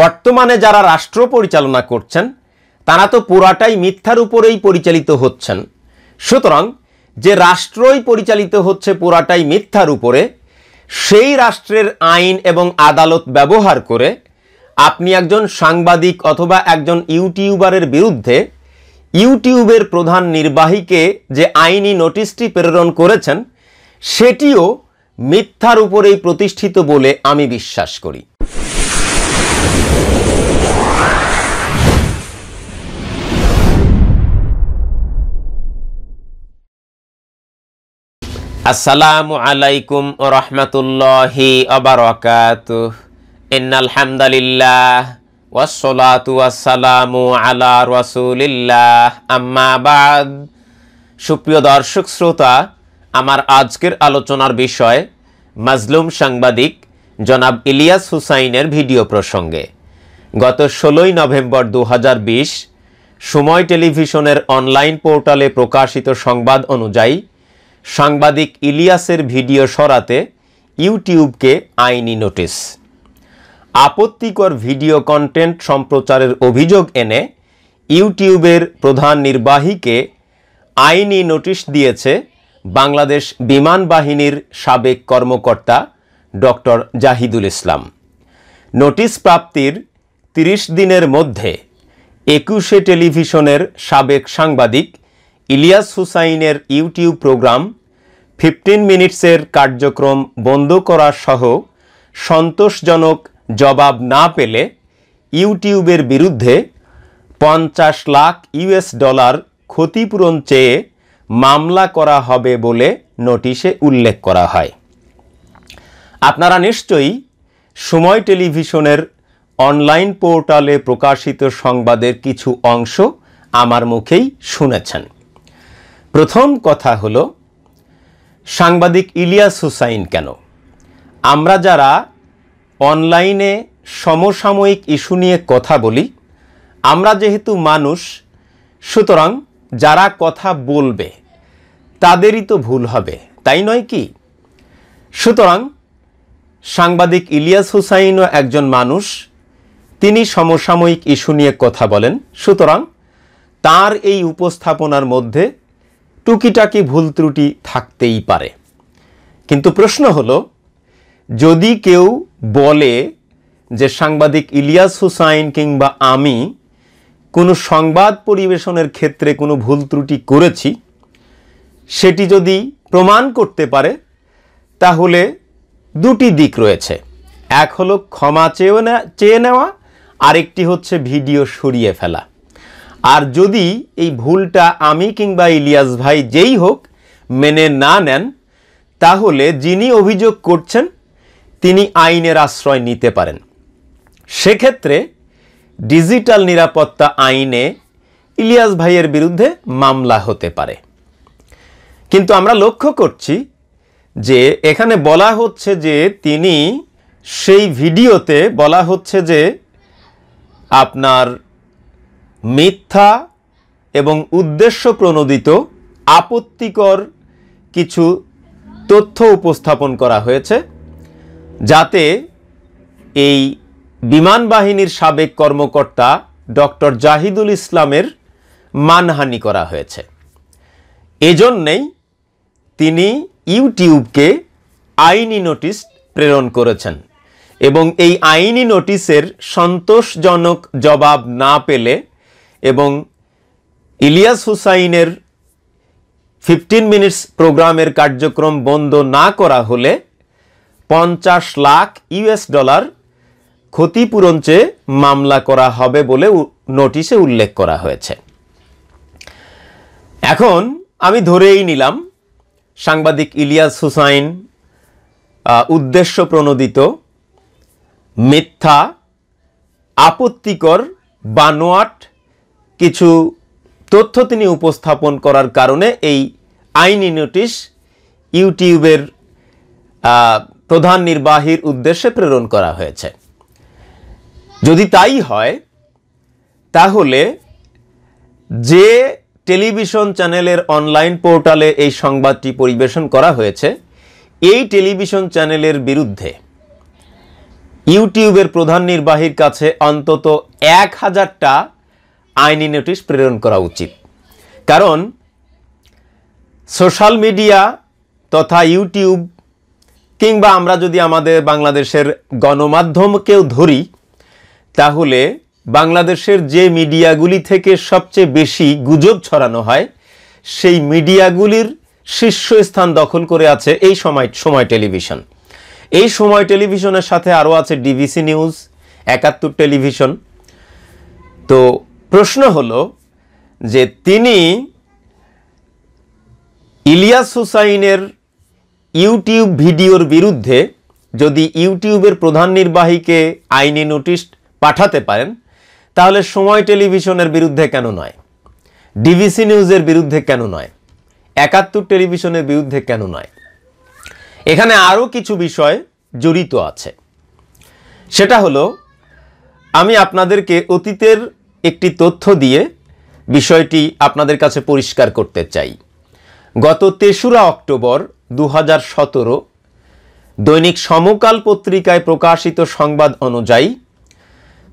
বর্তমানে যারা রাষ্ট্র পরিচালনা করছেন তারা তো পুরাটাই মিথ্যার উপরেই পরিচালিত হচ্ছেন সুতরাং যে রাষ্ট্রই পরিচালিত হচ্ছে পুরাটাই মিথ্যার উপরে সেই রাষ্ট্রের আইন এবং আদালত ব্যবহার করে আপনি একজন সাংবাদিক অথবা একজন ইউটিউবারের বিরুদ্ধে ইউটিউবের প্রধান নির্বাহীকে যে আইনি নোটিশটি প্রেরণ করেছেন সেটিও মিথ্যার উপরেই প্রতিষ্ঠিত বলে আমি বিশ্বাস করি আসসালামু আলাইকুম রহমতুল্লাহি অবরকাত ইন্নাল হামদালিল্লাহ ওয়াসসালাতু ওয়াসসালামু আলা রাসূলিল্লাহ আম্মা বাদ সুপ্রিয় দর্শক শ্রোতা আমার আজকের আলোচনার বিষয় মাজলুম সাংবাদিক জনাব ইলিয়াস হুসাইনের ভিডিও প্রসঙ্গে গত ষোলোই নভেম্বর দু সময় টেলিভিশনের অনলাইন পোর্টালে প্রকাশিত সংবাদ অনুযায়ী সাংবাদিক ইলিয়াসের ভিডিও সরাতে ইউটিউবকে আইনি নোটিশ আপত্তিকর ভিডিও কন্টেন্ট সম্প্রচারের অভিযোগ এনে ইউটিউবের প্রধান নির্বাহীকে আইনি নোটিশ দিয়েছে বাংলাদেশ বিমান বাহিনীর সাবেক কর্মকর্তা ডক্টর জাহিদুল ইসলাম নোটিশ প্রাপ্তির ৩০ দিনের মধ্যে একুশে টেলিভিশনের সাবেক সাংবাদিক ইলিয়াস হুসাইনের ইউটিউব প্রোগ্রাম ফিফটিন মিনিটসের কার্যক্রম বন্ধ করা সহ সন্তোষজনক জবাব না পেলে ইউটিউবের বিরুদ্ধে পঞ্চাশ লাখ ইউএস ডলার ক্ষতিপূরণ চেয়ে মামলা করা হবে বলে নোটিশে উল্লেখ করা হয় আপনারা নিশ্চয়ই সময় টেলিভিশনের অনলাইন পোর্টালে প্রকাশিত সংবাদের কিছু অংশ আমার মুখেই শুনেছেন প্রথম কথা হলো সাংবাদিক ইলিয়াস হুসাইন কেন আমরা যারা অনলাইনে সমসাময়িক ইস্যু নিয়ে কথা বলি আমরা যেহেতু মানুষ সুতরাং যারা কথা বলবে তাদেরই তো ভুল হবে তাই নয় কি সুতরাং সাংবাদিক ইলিয়াস হুসাইনও একজন মানুষ তিনি সমসাময়িক ইস্যু নিয়ে কথা বলেন সুতরাং তার এই উপস্থাপনার মধ্যে টুকিটাকি ভুল ত্রুটি থাকতেই পারে কিন্তু প্রশ্ন হল যদি কেউ বলে যে সাংবাদিক ইলিয়াস হুসাইন কিংবা আমি কোনো সংবাদ পরিবেশনের ক্ষেত্রে কোনো ভুল ত্রুটি করেছি সেটি যদি প্রমাণ করতে পারে তাহলে দুটি দিক রয়েছে এক হলো ক্ষমা চেয়েও না চেয়ে নেওয়া আরেকটি হচ্ছে ভিডিও সরিয়ে ফেলা আর যদি এই ভুলটা আমি কিংবা ইলিয়াস ভাই যেই হোক মেনে না নেন তাহলে যিনি অভিযোগ করছেন তিনি আইনের আশ্রয় নিতে পারেন সেক্ষেত্রে ডিজিটাল নিরাপত্তা আইনে ইলিয়াস ভাইয়ের বিরুদ্ধে মামলা হতে পারে কিন্তু আমরা লক্ষ্য করছি যে এখানে বলা হচ্ছে যে তিনি সেই ভিডিওতে বলা হচ্ছে যে আপনার মিথ্যা এবং উদ্দেশ্য প্রণোদিত আপত্তিকর কিছু তথ্য উপস্থাপন করা হয়েছে যাতে এই বিমান বাহিনীর সাবেক কর্মকর্তা ডক্টর জাহিদুল ইসলামের মানহানি করা হয়েছে এজন্যেই তিনি ইউটিউবকে আইনি নোটিশ প্রেরণ করেছেন এবং এই আইনি নোটিশের সন্তোষজনক জবাব না পেলে এবং ইলিয়াস হুসাইনের ফিফটিন মিনিটস প্রোগ্রামের কার্যক্রম বন্ধ না করা হলে পঞ্চাশ লাখ ইউএস ডলার ক্ষতিপূরণ চেয়ে মামলা করা হবে বলে নোটিশে উল্লেখ করা হয়েছে এখন আমি ধরেই নিলাম সাংবাদিক ইলিয়াস হুসাইন উদ্দেশ্য প্রণোদিত মিথ্যা আপত্তিকর বানোয়াট কিছু তথ্য তিনি উপস্থাপন করার কারণে এই আইনি নোটিশ ইউটিউবের প্রধান নির্বাহীর উদ্দেশ্যে প্রেরণ করা হয়েছে যদি তাই হয় তাহলে যে টেলিভিশন চ্যানেলের অনলাইন পোর্টালে এই সংবাদটি পরিবেশন করা হয়েছে এই টেলিভিশন চ্যানেলের বিরুদ্ধে ইউটিউবের প্রধান নির্বাহীর কাছে অন্তত এক হাজারটা আইনি নোটিশ প্রেরণ করা উচিত কারণ সোশ্যাল মিডিয়া তথা ইউটিউব কিংবা আমরা যদি আমাদের বাংলাদেশের গণমাধ্যমকেও ধরি তাহলে বাংলাদেশের যে মিডিয়াগুলি থেকে সবচেয়ে বেশি গুজব ছড়ানো হয় সেই মিডিয়াগুলির শীর্ষস্থান দখল করে আছে এই সময় সময় টেলিভিশন এই সময় টেলিভিশনের সাথে আরও আছে ডিবিসি নিউজ একাত্তর টেলিভিশন তো প্রশ্ন হল যে তিনি ইলিয়াস হুসাইনের ইউটিউব ভিডিওর বিরুদ্ধে যদি ইউটিউবের প্রধান নির্বাহীকে আইনি নোটিশ পাঠাতে পারেন তাহলে সময় টেলিভিশনের বিরুদ্ধে কেন নয় ডিবিসি নিউজের বিরুদ্ধে কেন নয় একাত্তর টেলিভিশনের বিরুদ্ধে কেন নয় এখানে আরও কিছু বিষয় জড়িত আছে সেটা হলো আমি আপনাদেরকে অতীতের একটি তথ্য দিয়ে বিষয়টি আপনাদের কাছে পরিষ্কার করতে চাই গত তেসরা অক্টোবর দু দৈনিক সমকাল পত্রিকায় প্রকাশিত সংবাদ অনুযায়ী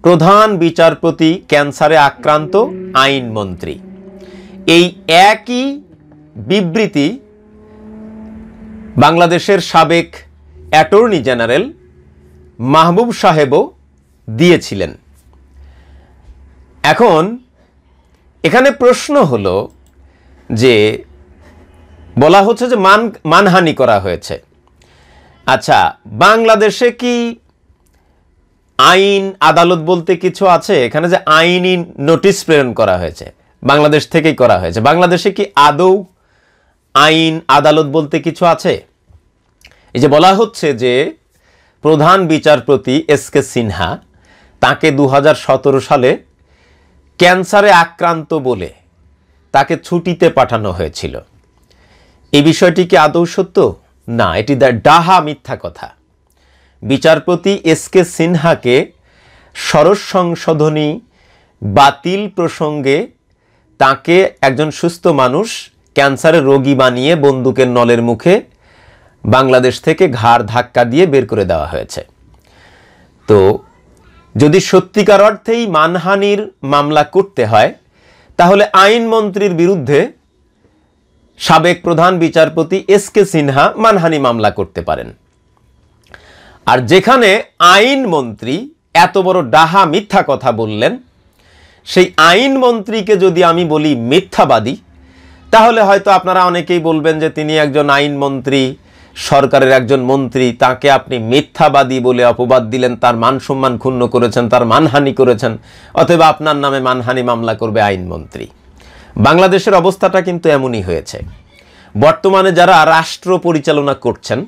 প্রধান বিচারপতি ক্যান্সারে আক্রান্ত আইনমন্ত্রী এই একই বিবৃতি বাংলাদেশের সাবেক অ্যাটর্নি জেনারেল মাহবুব সাহেবও দিয়েছিলেন এখন এখানে প্রশ্ন হলো যে বলা হচ্ছে যে মান মানহানি করা হয়েছে আচ্ছা বাংলাদেশে কি আইন আদালত বলতে কিছু আছে এখানে যে আইনি নোটিশ প্রেরণ করা হয়েছে বাংলাদেশ থেকেই করা হয়েছে বাংলাদেশে কি আদৌ আইন আদালত বলতে কিছু আছে এই যে বলা হচ্ছে যে প্রধান বিচারপতি এস কে সিনহা তাকে দু সালে ক্যান্সারে আক্রান্ত বলে তাকে ছুটিতে পাঠানো হয়েছিল এই বিষয়টি কি আদৌ সত্য না এটি ডাহা মিথ্যা কথা বিচারপতি এস কে সিনহাকে সরস সংশোধনী বাতিল প্রসঙ্গে তাকে একজন সুস্থ মানুষ ক্যান্সারের রোগী বানিয়ে বন্দুকের নলের মুখে বাংলাদেশ থেকে ঘাড় ধাক্কা দিয়ে বের করে দেওয়া হয়েছে তো যদি সত্যিকার অর্থেই মানহানির মামলা করতে হয় তাহলে আইনমন্ত্রীর বিরুদ্ধে সাবেক প্রধান বিচারপতি এস কে সিনহা মানহানি মামলা করতে পারেন আর যেখানে আইনমন্ত্রী এত বড় ডাহা মিথ্যা কথা বললেন সেই আইনমন্ত্রীকে যদি আমি বলি মিথ্যাবাদী তাহলে হয়তো আপনারা অনেকেই বলবেন যে তিনি একজন আইনমন্ত্রী সরকারের একজন মন্ত্রী তাকে আপনি মিথ্যাবাদী বলে অপবাদ দিলেন তার মান সম্মান ক্ষুণ্ণ করেছেন তার মানহানি করেছেন অথবা আপনার নামে মানহানি মামলা করবে আইনমন্ত্রী বাংলাদেশের অবস্থাটা কিন্তু এমনই হয়েছে বর্তমানে যারা রাষ্ট্র পরিচালনা করছেন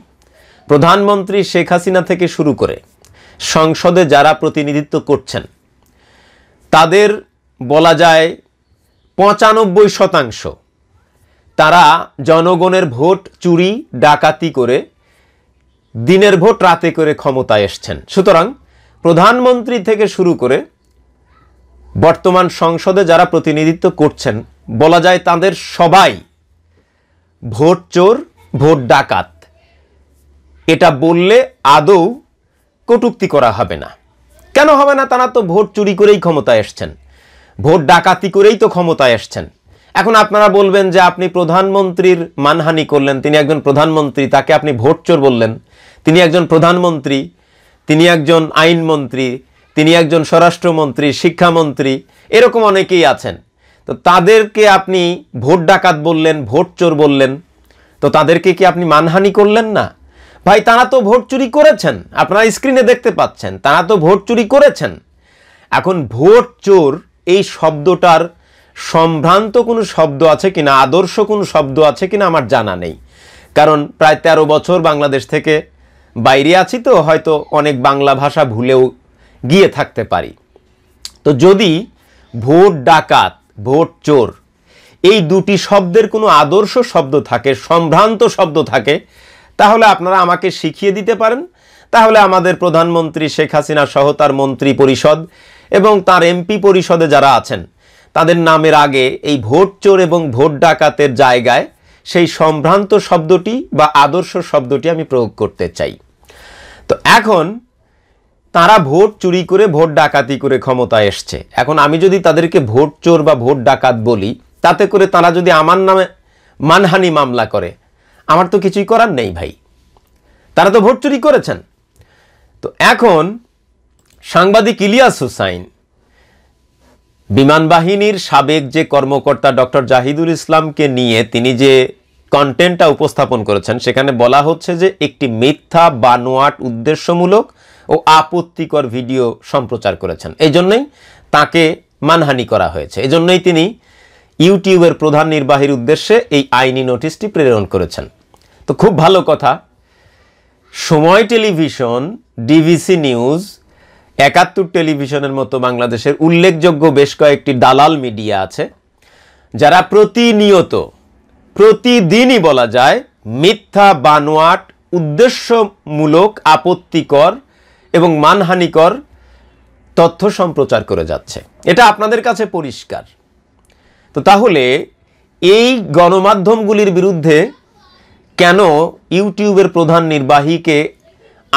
প্রধানমন্ত্রী শেখ হাসিনা থেকে শুরু করে সংসদে যারা প্রতিনিধিত্ব করছেন তাদের বলা যায় পঁচানব্বই শতাংশ তারা জনগণের ভোট চুরি ডাকাতি করে দিনের ভোট রাতে করে ক্ষমতায় এসছেন সুতরাং প্রধানমন্ত্রী থেকে শুরু করে বর্তমান সংসদে যারা প্রতিনিধিত্ব করছেন বলা যায় তাদের সবাই ভোট চোর ভোট ডাকাত এটা বললে আদৌ কটুক্তি করা হবে না কেন হবে না তারা তো ভোট চুরি করেই ক্ষমতায় এসছেন ভোট ডাকাতি করেই তো ক্ষমতায় এসছেন এখন আপনারা বলবেন যে আপনি প্রধানমন্ত্রীর মানহানি করলেন তিনি একজন প্রধানমন্ত্রী তাকে আপনি ভোট চোর বললেন তিনি একজন প্রধানমন্ত্রী তিনি একজন আইনমন্ত্রী তিনি একজন স্বরাষ্ট্রমন্ত্রী শিক্ষামন্ত্রী এরকম অনেকেই আছেন তো তাদেরকে আপনি ভোট ডাকাত বললেন ভোট চোর বললেন তো তাদেরকে কি আপনি মানহানি করলেন না ভাই তারা তো ভোট চুরি করেছেন আপনারা স্ক্রিনে দেখতে পাচ্ছেন তারা তো ভোট চুরি করেছেন এখন ভোট চোর এই শব্দটার সম্ভ্রান্ত কোনো শব্দ আছে কিনা আদর্শ কোনো শব্দ আছে কিনা আমার জানা নেই কারণ প্রায় তেরো বছর বাংলাদেশ থেকে বাইরে আছি তো হয়তো অনেক বাংলা ভাষা ভুলেও গিয়ে থাকতে পারি তো যদি ভোট ডাকাত ভোট চোর এই দুটি শব্দের কোনো আদর্শ শব্দ থাকে সম্ভ্রান্ত শব্দ থাকে তাহলে আপনারা আমাকে শিখিয়ে দিতে পারেন তাহলে আমাদের প্রধানমন্ত্রী শেখ হাসিনা সহ তার মন্ত্রী পরিষদ এবং তার এমপি পরিষদে যারা আছেন তাদের নামের আগে এই ভোট চোর এবং ভোট ডাকাতের জায়গায় সেই সম্ভ্রান্ত শব্দটি বা আদর্শ শব্দটি আমি প্রয়োগ করতে চাই তো এখন তারা ভোট চুরি করে ভোট ডাকাতি করে ক্ষমতা এসছে এখন আমি যদি তাদেরকে ভোট চোর বা ভোট ডাকাত বলি তাতে করে তারা যদি আমার নামে মানহানি মামলা করে আমার তো কিছুই করার নেই ভাই তারা তো ভোট চুরি করেছেন তো এখন সাংবাদিক ইলিয়াস হুসাইন বিমান বাহিনীর সাবেক যে কর্মকর্তা ডক্টর জাহিদুল ইসলামকে নিয়ে তিনি যে কন্টেন্টটা উপস্থাপন করেছেন সেখানে বলা হচ্ছে যে একটি মিথ্যা বানোয়াট উদ্দেশ্যমূলক ও আপত্তিকর ভিডিও সম্প্রচার করেছেন এই জন্যই তাকে মানহানি করা হয়েছে এজন্যই তিনি ইউটিউবের প্রধান নির্বাহীর উদ্দেশ্যে এই আইনি নোটিশটি প্রেরণ করেছেন তো খুব ভালো কথা সময় টেলিভিশন ডিভিসি নিউজ একাত্তর টেলিভিশনের মতো বাংলাদেশের উল্লেখযোগ্য বেশ কয়েকটি দালাল মিডিয়া আছে যারা প্রতিনিয়ত প্রতিদিনই বলা যায় মিথ্যা বানোয়াট উদ্দেশ্যমূলক আপত্তিকর এবং মানহানিকর তথ্য সম্প্রচার করে যাচ্ছে এটা আপনাদের কাছে পরিষ্কার তো তাহলে এই গণমাধ্যমগুলির বিরুদ্ধে কেন ইউটিউবের প্রধান নির্বাহীকে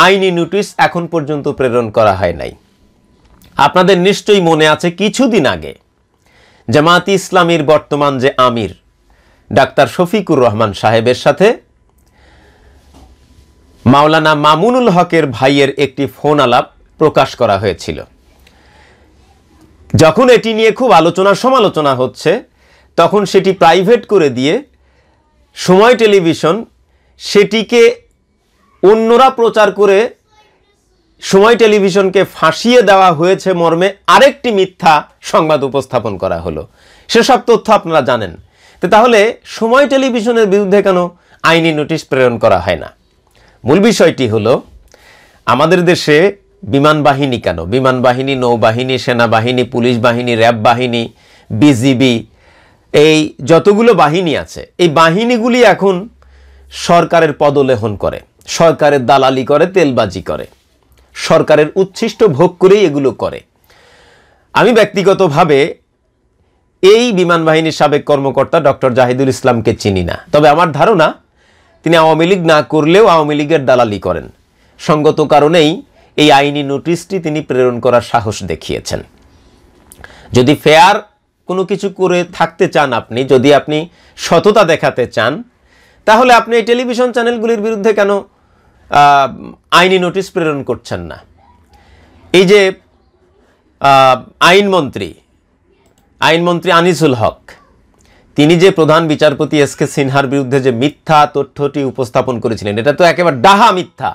আইনি নোটিশ এখন পর্যন্ত প্রেরণ করা হয় নাই আপনাদের নিশ্চয়ই মনে আছে কিছুদিন আগে জামাতি ইসলামীর বর্তমান যে আমির ডাক্তার শফিকুর রহমান সাহেবের সাথে মাওলানা মামুনুল হকের ভাইয়ের একটি ফোন আলাপ প্রকাশ করা হয়েছিল যখন এটি নিয়ে খুব আলোচনা সমালোচনা হচ্ছে তখন সেটি প্রাইভেট করে দিয়ে সময় টেলিভিশন সেটিকে অন্যরা প্রচার করে সময় টেলিভিশনকে ফাঁসিয়ে দেওয়া হয়েছে মর্মে আরেকটি মিথ্যা সংবাদ উপস্থাপন করা হলো সেসব তথ্য আপনারা জানেন তো তাহলে সময় টেলিভিশনের বিরুদ্ধে কেন আইনি নোটিশ প্রেরণ করা হয় না মূল বিষয়টি হলো আমাদের দেশে বিমান বাহিনী কেন বিমান বাহিনী নৌবাহিনী সেনাবাহিনী পুলিশ বাহিনী র্যাব বাহিনী বিজিবি এই যতগুলো বাহিনী আছে এই বাহিনীগুলি এখন সরকারের পদলেহন করে সরকারের দালালি করে তেলবাজি করে সরকারের উচ্ছিষ্ট ভোগ করেই এগুলো করে আমি ব্যক্তিগতভাবে এই বিমান বাহিনীর সাবেক কর্মকর্তা ডক্টর জাহিদুল ইসলামকে চিনি না তবে আমার ধারণা তিনি আওয়ামী লীগ না করলেও আওয়ামী লীগের দালালি করেন সঙ্গত কারণেই এই আইনি নোটিশটি তিনি প্রেরণ করার সাহস দেখিয়েছেন যদি ফেয়ার কোনো কিছু করে থাকতে চান আপনি যদি আপনি সততা দেখাতে চান তাহলে আপনি এই টেলিভিশন চ্যানেলগুলির বিরুদ্ধে কেন আইনি নোটিশ প্রেরণ করছেন না এই যে আইনমন্ত্রী আইনমন্ত্রী আনিসুল হক তিনি যে প্রধান বিচারপতি এস কে সিনহার বিরুদ্ধে যে মিথ্যা তথ্যটি উপস্থাপন করেছিলেন এটা তো একেবারে ডাহা মিথ্যা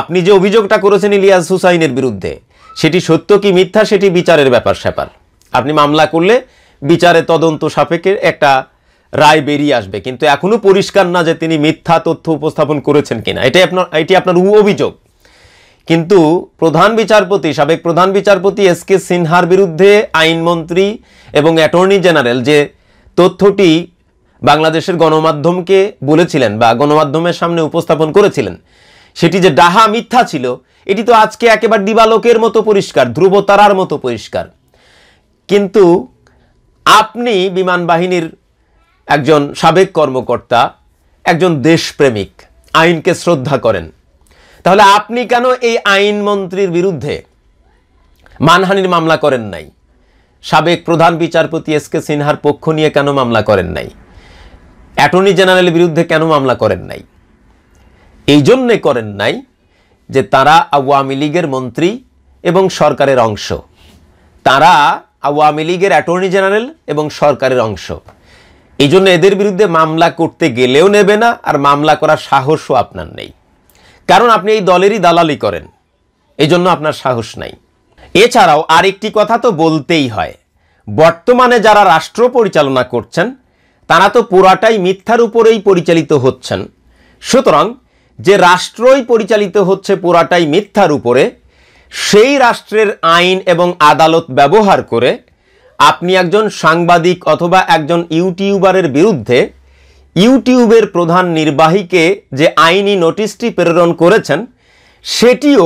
আপনি যে অভিযোগটা করেছেন ইলিয়াস হুসাইনের বিরুদ্ধে সেটি সত্য কি মিথ্যা সেটি বিচারের ব্যাপার স্যাপার আপনি মামলা করলে বিচারে তদন্ত সাপেক্ষে একটা রায় বেরিয়ে আসবে কিন্তু এখনও পরিষ্কার না যে তিনি মিথ্যা তথ্য উপস্থাপন করেছেন কিনা এটাই আপনার এটি আপনার অভিযোগ কিন্তু প্রধান বিচারপতি সাবেক প্রধান বিচারপতি এস কে সিনহার বিরুদ্ধে আইনমন্ত্রী এবং অ্যাটর্নি জেনারেল যে তথ্যটি বাংলাদেশের গণমাধ্যমকে বলেছিলেন বা গণমাধ্যমের সামনে উপস্থাপন করেছিলেন সেটি যে ডাহা মিথ্যা ছিল এটি তো আজকে একেবারে দিবালোকের মতো পরিষ্কার ধ্রুবতারার মতো পরিষ্কার কিন্তু আপনি বিমান বাহিনীর একজন সাবেক কর্মকর্তা একজন দেশপ্রেমিক আইনকে শ্রদ্ধা করেন তাহলে আপনি কেন এই আইনমন্ত্রীর বিরুদ্ধে মানহানির মামলা করেন নাই সাবেক প্রধান বিচারপতি এস কে সিনহার পক্ষ নিয়ে কেন মামলা করেন নাই অ্যাটর্নি জেনারেলের বিরুদ্ধে কেন মামলা করেন নাই এই জন্যে করেন নাই যে তারা আওয়ামী লীগের মন্ত্রী এবং সরকারের অংশ তারা আওয়ামী লীগের অ্যাটর্নি জেনারেল এবং সরকারের অংশ এই জন্য এদের বিরুদ্ধে মামলা করতে গেলেও নেবে না আর মামলা করার সাহসও আপনার নেই কারণ আপনি এই দলেরই দালালি করেন এই জন্য আপনার সাহস নাই এছাড়াও আরেকটি কথা তো বলতেই হয় বর্তমানে যারা রাষ্ট্র পরিচালনা করছেন তারা তো পুরাটাই মিথ্যার উপরেই পরিচালিত হচ্ছেন সুতরাং যে রাষ্ট্রই পরিচালিত হচ্ছে পুরাটাই মিথ্যার উপরে সেই রাষ্ট্রের আইন এবং আদালত ব্যবহার করে আপনি একজন সাংবাদিক অথবা একজন ইউটিউবারের বিরুদ্ধে ইউটিউবের প্রধান নির্বাহীকে যে আইনি নোটিশটি প্রেরণ করেছেন সেটিও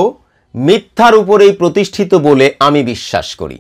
মিথ্যার উপরেই প্রতিষ্ঠিত বলে আমি বিশ্বাস করি